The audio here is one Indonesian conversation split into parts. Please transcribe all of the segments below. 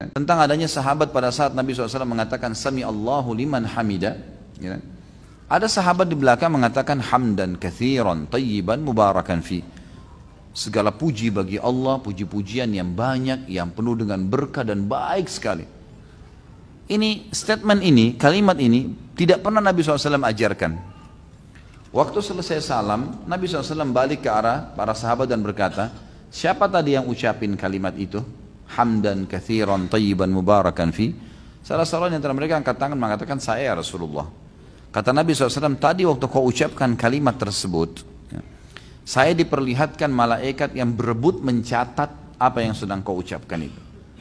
tentang adanya sahabat pada saat Nabi SAW mengatakan sami Allahu liman hamida ya. Kan? ada sahabat di belakang mengatakan hamdan kathiran tayyiban mubarakan fi segala puji bagi Allah puji-pujian yang banyak yang penuh dengan berkah dan baik sekali ini statement ini kalimat ini tidak pernah Nabi SAW ajarkan waktu selesai salam Nabi SAW balik ke arah para sahabat dan berkata siapa tadi yang ucapin kalimat itu hamdan kathiran tayyiban mubarakan fi. Salah seorang yang antara mereka angkat tangan mengatakan saya ya Rasulullah. Kata Nabi SAW, tadi waktu kau ucapkan kalimat tersebut, ya, saya diperlihatkan malaikat yang berebut mencatat apa yang sedang kau ucapkan itu.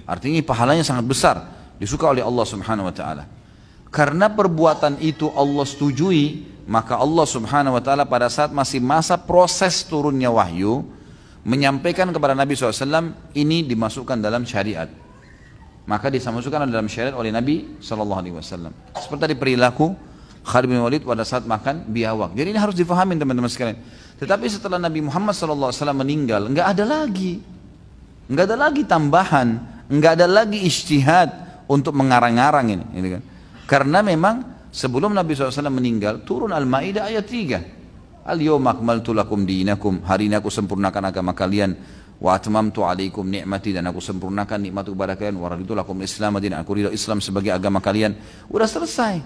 Artinya pahalanya sangat besar, disuka oleh Allah Subhanahu wa taala. Karena perbuatan itu Allah setujui, maka Allah Subhanahu wa taala pada saat masih masa proses turunnya wahyu, menyampaikan kepada Nabi SAW ini dimasukkan dalam syariat maka disamakan dalam syariat oleh Nabi SAW seperti tadi perilaku Khalid bin Walid pada saat makan biawak jadi ini harus difahami teman-teman sekalian tetapi setelah Nabi Muhammad SAW meninggal nggak ada lagi nggak ada lagi tambahan nggak ada lagi istihad untuk mengarang-arang ini gitu kan. karena memang sebelum Nabi SAW meninggal turun Al-Ma'idah ayat 3 Al-yawma akmaltu lakum dinakum. Hari ini aku sempurnakan agama kalian. Wa atmamtu alaikum ni'mati dan aku sempurnakan nikmat kepada kalian. Wa raditu lakum islam dan aku ridho Islam sebagai agama kalian. Udah selesai.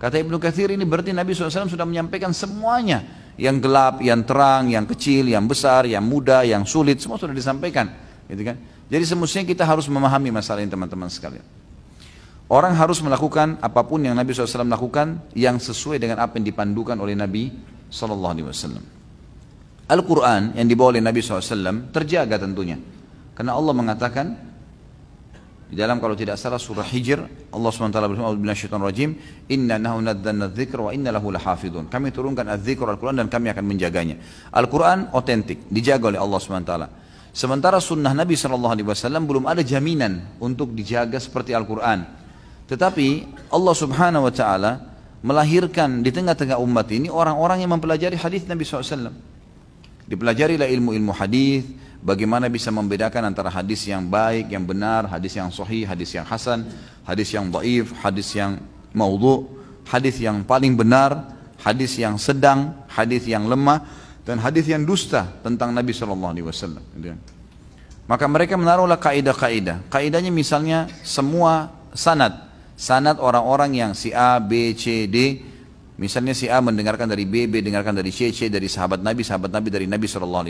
Kata Ibnu kathir ini berarti Nabi SAW sudah menyampaikan semuanya. Yang gelap, yang terang, yang kecil, yang besar, yang muda, yang sulit, semua sudah disampaikan. Gitu kan? Jadi semestinya kita harus memahami masalah ini teman-teman sekalian. Orang harus melakukan apapun yang Nabi SAW lakukan yang sesuai dengan apa yang dipandukan oleh Nabi Sallallahu Alaihi Wasallam. Al-Quran yang dibawa oleh Nabi SAW terjaga tentunya. Karena Allah mengatakan di dalam kalau tidak salah surah Hijr Allah SWT berfirman rajim inna nahu nadzanna wa inna lahu lahafidun kami turunkan az Al-Qur'an dan kami akan menjaganya Al-Qur'an otentik dijaga oleh Allah SWT sementara sunnah Nabi SAW belum ada jaminan untuk dijaga seperti Al-Qur'an tetapi Allah Subhanahu wa taala melahirkan di tengah-tengah umat ini orang-orang yang mempelajari hadis Nabi SAW. Dipelajarilah ilmu-ilmu hadis, bagaimana bisa membedakan antara hadis yang baik, yang benar, hadis yang sahih, hadis yang hasan, hadis yang dhaif, hadis yang maudhu, hadis yang paling benar, hadis yang sedang, hadis yang lemah dan hadis yang dusta tentang Nabi Shallallahu alaihi wasallam. Maka mereka menaruhlah kaidah-kaidah. Kaidahnya misalnya semua sanad sanat orang-orang yang si A, B, C, D misalnya si A mendengarkan dari B, B dengarkan dari C, C dari sahabat Nabi, sahabat Nabi dari Nabi SAW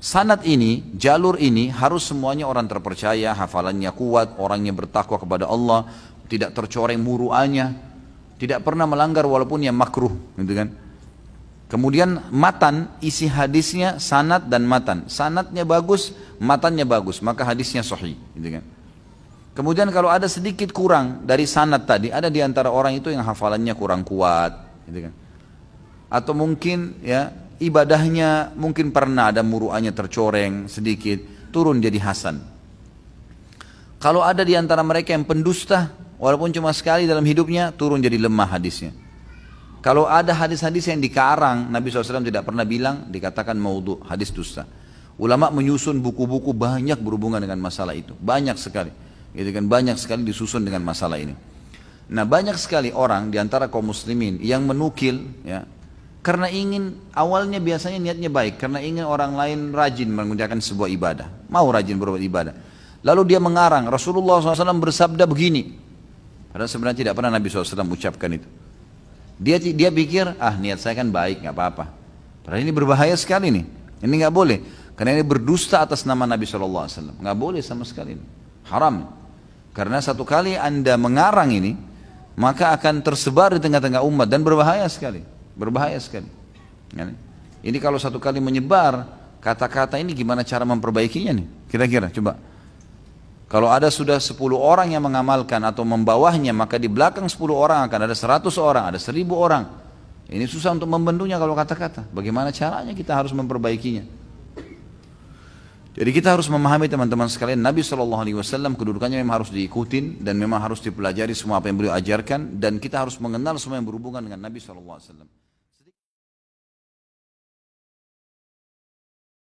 sanat ini, jalur ini harus semuanya orang terpercaya, hafalannya kuat, orangnya bertakwa kepada Allah, tidak tercoreng muruannya, tidak pernah melanggar walaupun yang makruh, gitu kan. Kemudian matan, isi hadisnya sanat dan matan. Sanatnya bagus, matannya bagus, maka hadisnya sahih, gitu kan. Kemudian kalau ada sedikit kurang dari sanat tadi, ada di antara orang itu yang hafalannya kurang kuat, gitu kan. Atau mungkin ya ibadahnya mungkin pernah ada muruannya tercoreng sedikit, turun jadi hasan. Kalau ada di antara mereka yang pendusta, walaupun cuma sekali dalam hidupnya, turun jadi lemah hadisnya. Kalau ada hadis-hadis yang dikarang, Nabi SAW tidak pernah bilang, dikatakan maudhu, hadis dusta. Ulama menyusun buku-buku banyak berhubungan dengan masalah itu, banyak sekali. Gitu kan banyak sekali disusun dengan masalah ini. Nah banyak sekali orang diantara kaum muslimin yang menukil ya karena ingin awalnya biasanya niatnya baik karena ingin orang lain rajin mengerjakan sebuah ibadah mau rajin berbuat ibadah lalu dia mengarang Rasulullah SAW bersabda begini padahal sebenarnya tidak pernah Nabi SAW mengucapkan itu dia dia pikir ah niat saya kan baik nggak apa-apa padahal ini berbahaya sekali nih ini nggak boleh karena ini berdusta atas nama Nabi SAW nggak boleh sama sekali ini. haram karena satu kali Anda mengarang ini, maka akan tersebar di tengah-tengah umat dan berbahaya sekali. Berbahaya sekali. Ini kalau satu kali menyebar, kata-kata ini gimana cara memperbaikinya nih? Kira-kira coba. Kalau ada sudah 10 orang yang mengamalkan atau membawahnya, maka di belakang 10 orang akan ada 100 orang, ada 1000 orang. Ini susah untuk membendungnya kalau kata-kata. Bagaimana caranya kita harus memperbaikinya? Jadi kita harus memahami teman-teman sekalian Nabi Shallallahu Alaihi Wasallam kedudukannya memang harus diikutin dan memang harus dipelajari semua apa yang beliau ajarkan dan kita harus mengenal semua yang berhubungan dengan Nabi Shallallahu Alaihi Wasallam.